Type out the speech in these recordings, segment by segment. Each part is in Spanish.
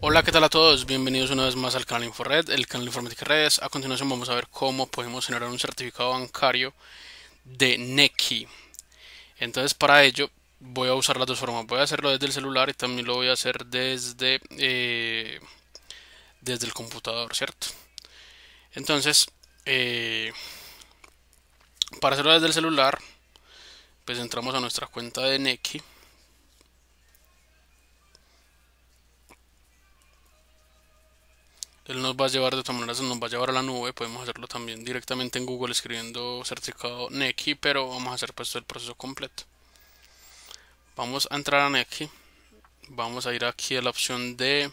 Hola, ¿qué tal a todos? Bienvenidos una vez más al canal InfoRed, el canal Informática Redes. A continuación vamos a ver cómo podemos generar un certificado bancario de Neki. Entonces para ello voy a usar las dos formas. Voy a hacerlo desde el celular y también lo voy a hacer desde, eh, desde el computador, ¿cierto? Entonces, eh, para hacerlo desde el celular, pues entramos a nuestra cuenta de Neki. Él nos va a llevar de todas maneras, nos va a llevar a la nube. Podemos hacerlo también directamente en Google escribiendo certificado Neki, pero vamos a hacer pues el proceso completo. Vamos a entrar a Neki. Vamos a ir aquí a la opción de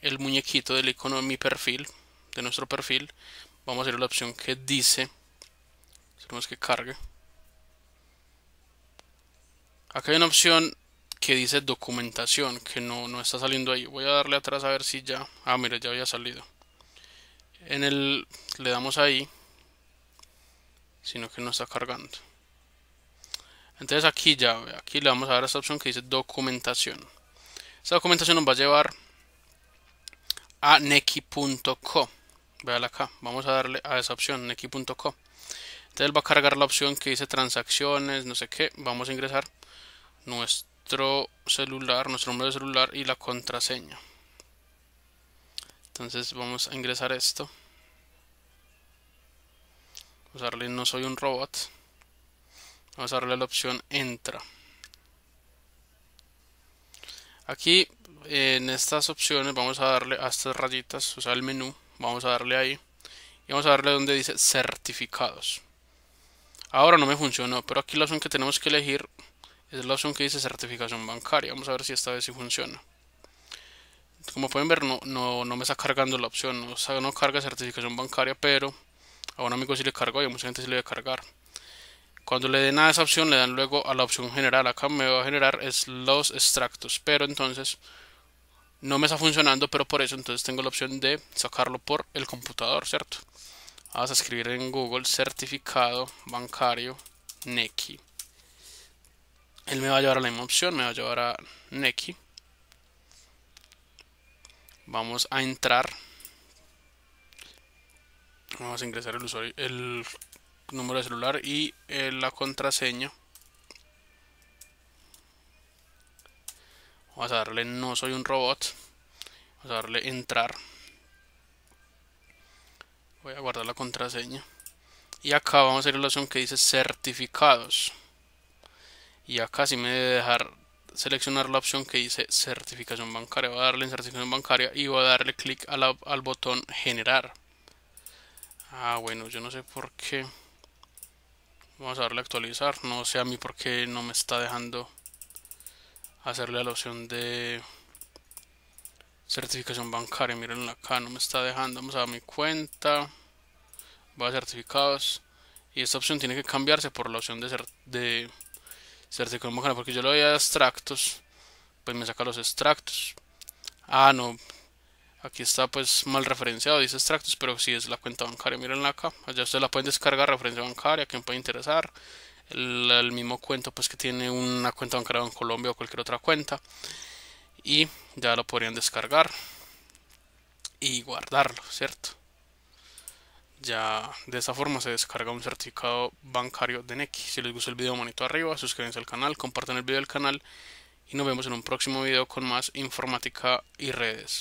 el muñequito del icono de mi perfil, de nuestro perfil. Vamos a ir a la opción que dice. tenemos que cargue. Acá hay una opción que dice documentación, que no, está saliendo ahí. Voy a darle atrás a ver si ya... Ah, mira, ya había salido. En el... le damos ahí, sino que no está cargando. Entonces aquí ya, aquí le vamos a dar a esta opción que dice documentación. Esta documentación nos va a llevar a neki.co. Vean acá, vamos a darle a esa opción, neki.co. Entonces él va a cargar la opción que dice transacciones, no sé qué. Vamos a ingresar nuestro nuestro celular, nuestro número de celular y la contraseña. Entonces vamos a ingresar esto. Vamos a darle no soy un robot. Vamos a darle la opción entra. Aquí en estas opciones vamos a darle a estas rayitas, o sea, el menú, vamos a darle ahí y vamos a darle donde dice certificados. Ahora no me funcionó, pero aquí la opción que tenemos que elegir es la opción que dice certificación bancaria. Vamos a ver si esta vez sí funciona. Como pueden ver, no, no, me está cargando la opción. No, o sea, no carga certificación bancaria, pero a un amigo sí le cargó y a mucha gente sí le debe cargar. Cuando le den a esa opción, le dan luego a la opción general. Acá me va a generar los extractos, pero entonces no me está funcionando, pero por eso entonces tengo la opción de sacarlo por el computador, ¿cierto? Vamos a escribir en Google certificado bancario NECI. Él me va a llevar a la misma opción, me va a llevar a Neki. Vamos a entrar. Vamos a ingresar el el número de celular y eh, la contraseña. Vamos a darle no soy un robot. Vamos a darle entrar. Voy a guardar la contraseña. Y acá vamos a ir a la opción que dice certificados y acá sí me debe dejar seleccionar la opción que dice certificación bancaria. Voy a darle en certificación bancaria y voy a darle clic al botón generar. Ah, bueno, yo no sé por qué. Vamos a darle actualizar. No sé a mí por qué no me está dejando hacerle a la opción de certificación bancaria. Miren acá, no me está dejando. Vamos a mi cuenta. va a certificados. Y esta opción tiene que cambiarse por la opción de, de porque yo lo veía a extractos, pues me saca los extractos. Ah, no, aquí está pues mal referenciado, dice extractos, pero si es la cuenta bancaria, miren acá, ya ustedes la pueden descargar, referencia bancaria, quien puede interesar, el, el, mismo cuento pues que tiene una cuenta bancaria en Colombia o cualquier otra cuenta, y ya lo podrían descargar y guardarlo, ¿cierto? ya de esa forma se descarga un certificado bancario de Nequi. Si les gustó el video, manito arriba, suscríbanse al canal, compartan el video del canal y nos vemos en un próximo video con más informática y redes.